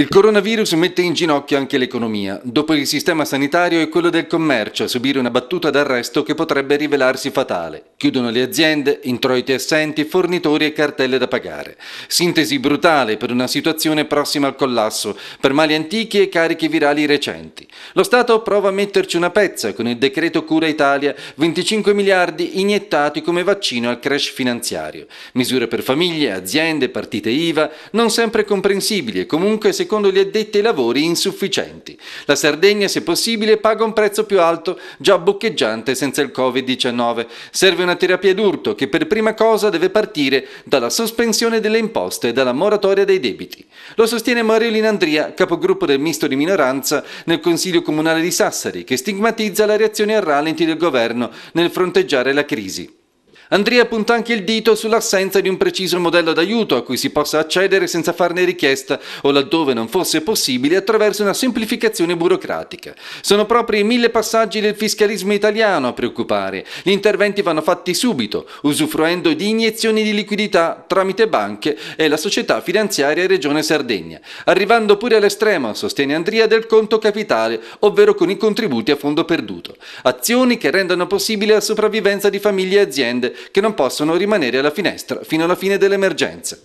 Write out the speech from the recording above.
Il coronavirus mette in ginocchio anche l'economia. Dopo il sistema sanitario è quello del commercio a subire una battuta d'arresto che potrebbe rivelarsi fatale. Chiudono le aziende, introiti assenti, fornitori e cartelle da pagare. Sintesi brutale per una situazione prossima al collasso, per mali antichi e carichi virali recenti. Lo Stato prova a metterci una pezza con il decreto Cura Italia, 25 miliardi iniettati come vaccino al crash finanziario. Misure per famiglie, aziende, partite IVA, non sempre comprensibili e comunque se secondo gli addetti ai lavori insufficienti. La Sardegna, se possibile, paga un prezzo più alto, già boccheggiante senza il Covid-19. Serve una terapia d'urto che per prima cosa deve partire dalla sospensione delle imposte e dalla moratoria dei debiti. Lo sostiene Mariolina Andria, capogruppo del misto di minoranza nel Consiglio Comunale di Sassari, che stigmatizza la reazione a rallenti del governo nel fronteggiare la crisi. Andrea punta anche il dito sull'assenza di un preciso modello d'aiuto a cui si possa accedere senza farne richiesta o laddove non fosse possibile attraverso una semplificazione burocratica. Sono proprio i mille passaggi del fiscalismo italiano a preoccupare. Gli interventi vanno fatti subito, usufruendo di iniezioni di liquidità tramite banche e la società finanziaria Regione Sardegna, arrivando pure all'estremo, sostiene Andrea, del conto capitale, ovvero con i contributi a fondo perduto. Azioni che rendono possibile la sopravvivenza di famiglie e aziende che non possono rimanere alla finestra fino alla fine dell'emergenza.